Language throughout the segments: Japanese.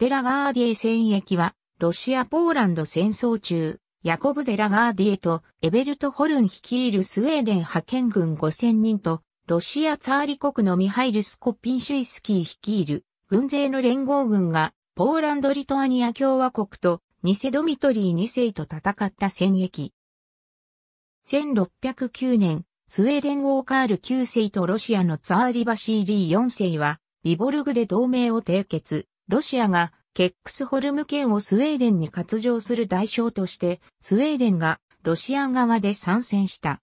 デラガーディエ戦役は、ロシア・ポーランド戦争中、ヤコブ・デラガーディエとエベルト・ホルン率いるスウェーデン派遣軍5000人と、ロシアツァーリ国のミハイル・スコッピンシュイスキー率いる軍勢の連合軍が、ポーランド・リトアニア共和国とニセドミトリー2世と戦った戦役。1609年、スウェーデンウォーカール9世とロシアのツァーリバシーリー4世は、ビボルグで同盟を締結。ロシアがケックスホルム県をスウェーデンに割譲する代償として、スウェーデンがロシア側で参戦した。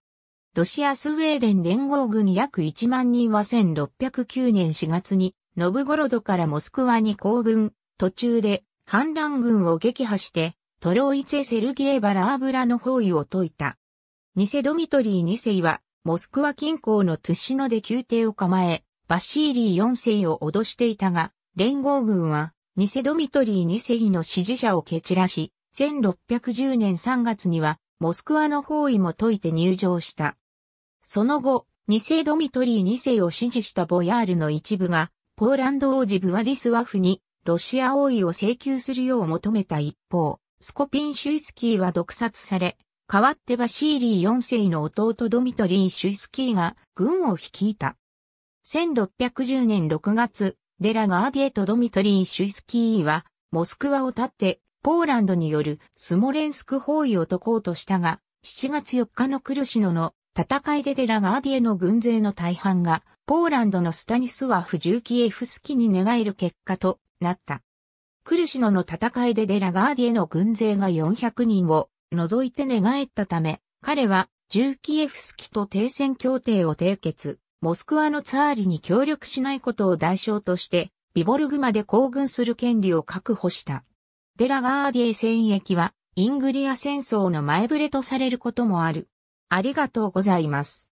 ロシアスウェーデン連合軍約1万人は1609年4月に、ノブゴロドからモスクワに行軍、途中で反乱軍を撃破して、トロイツェ・セルゲー・バラーブラの包囲を解いた。偽ドミトリー2世は、モスクワ近郊のトゥシノで宮廷を構え、バシーリー4世を脅していたが、連合軍は、偽ドミトリー2世の支持者を蹴散らし、1610年3月には、モスクワの包囲も解いて入場した。その後、偽ドミトリー2世を支持したボヤールの一部が、ポーランド王子ブワディスワフに、ロシア王位を請求するよう求めた一方、スコピン・シュイスキーは毒殺され、代わってバシーリー4世の弟ドミトリー・シュイスキーが軍を率いた。1610年6月、デラガーディエとドミトリー・シュイスキーは、モスクワを立って、ポーランドによるスモレンスク包囲を解こうとしたが、7月4日のクルシノの戦いでデラガーディエの軍勢の大半が、ポーランドのスタニスワフ・ジューキエフスキに寝返る結果となった。クルシノの戦いでデラガーディエの軍勢が400人を除いて寝返ったため、彼はジューキエフスキと停戦協定を締結。モスクワのツァーリに協力しないことを代償として、ビボルグまで行軍する権利を確保した。デラガーディエ戦役は、イングリア戦争の前触れとされることもある。ありがとうございます。